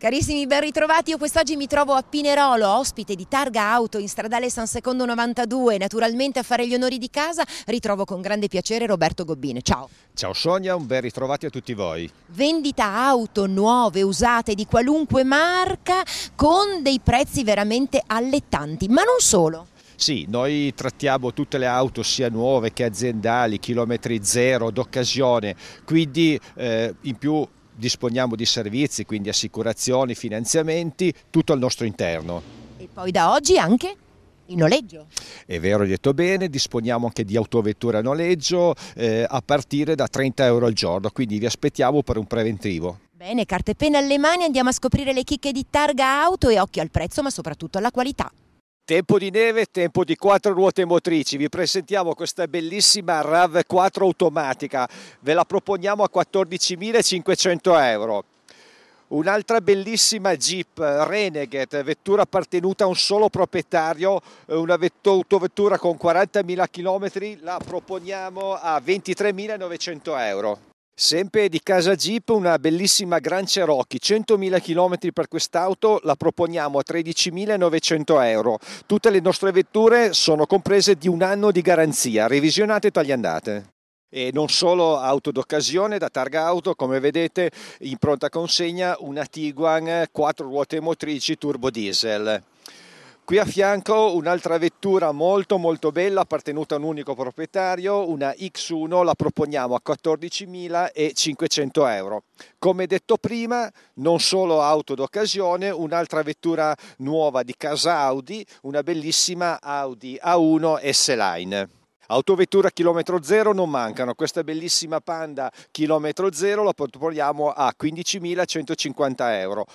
Carissimi, ben ritrovati. Io quest'oggi mi trovo a Pinerolo, ospite di Targa Auto in stradale San Secondo 92. Naturalmente a fare gli onori di casa ritrovo con grande piacere Roberto Gobbine. Ciao. Ciao Sonia, un ben ritrovati a tutti voi. Vendita auto nuove, usate, di qualunque marca, con dei prezzi veramente allettanti, ma non solo. Sì, noi trattiamo tutte le auto sia nuove che aziendali, chilometri zero, d'occasione, quindi eh, in più disponiamo di servizi, quindi assicurazioni, finanziamenti, tutto al nostro interno. E poi da oggi anche? Il noleggio? È vero, hai detto bene, disponiamo anche di autovetture a noleggio eh, a partire da 30 euro al giorno, quindi vi aspettiamo per un preventivo. Bene, carte e penna alle mani, andiamo a scoprire le chicche di targa auto e occhio al prezzo ma soprattutto alla qualità. Tempo di neve, tempo di quattro ruote motrici. Vi presentiamo questa bellissima RAV4 automatica. Ve la proponiamo a 14.500 euro. Un'altra bellissima Jeep Renegade, vettura appartenuta a un solo proprietario, una autovettura con 40.000 km, la proponiamo a 23.900 euro. Sempre di casa Jeep una bellissima Gran Cherokee, 100.000 km per quest'auto, la proponiamo a 13.900 euro. Tutte le nostre vetture sono comprese di un anno di garanzia, revisionate e tagliandate. E non solo auto d'occasione da targa auto, come vedete in pronta consegna una Tiguan 4 ruote motrici turbo diesel. Qui a fianco un'altra vettura molto molto bella appartenuta a un unico proprietario, una X1, la proponiamo a 14.500 euro. Come detto prima, non solo auto d'occasione, un'altra vettura nuova di casa Audi, una bellissima Audi A1 S-Line. Autovettura chilometro zero non mancano, questa bellissima Panda chilometro zero la proponiamo a 15.150 euro.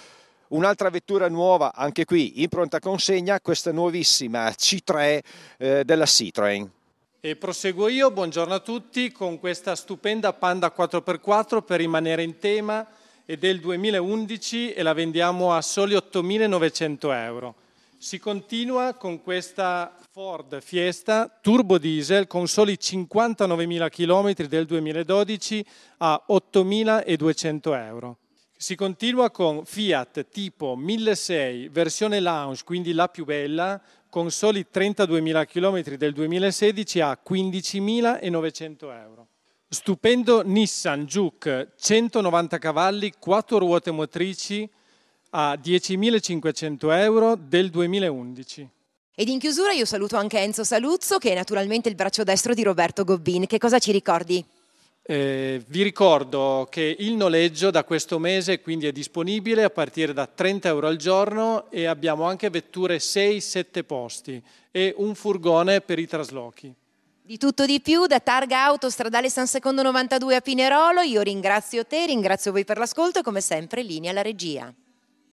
Un'altra vettura nuova, anche qui in pronta consegna, questa nuovissima C3 eh, della Citroën. E proseguo io, buongiorno a tutti, con questa stupenda Panda 4x4 per rimanere in tema è del 2011 e la vendiamo a soli 8.900 euro. Si continua con questa Ford Fiesta turbo diesel con soli 59.000 km del 2012 a 8.200 euro. Si continua con Fiat tipo 1006 versione lounge, quindi la più bella, con soli 32.000 km del 2016 a 15.900 euro. Stupendo Nissan Juke, 190 cavalli, 4 ruote motrici a 10.500 euro del 2011. Ed in chiusura io saluto anche Enzo Saluzzo, che è naturalmente il braccio destro di Roberto Gobbin. Che cosa ci ricordi? Eh, vi ricordo che il noleggio da questo mese quindi è disponibile a partire da 30 euro al giorno e abbiamo anche vetture 6-7 posti e un furgone per i traslochi. Di tutto di più da Targa Autostradale San Secondo 92 a Pinerolo, io ringrazio te, ringrazio voi per l'ascolto e come sempre linea alla regia.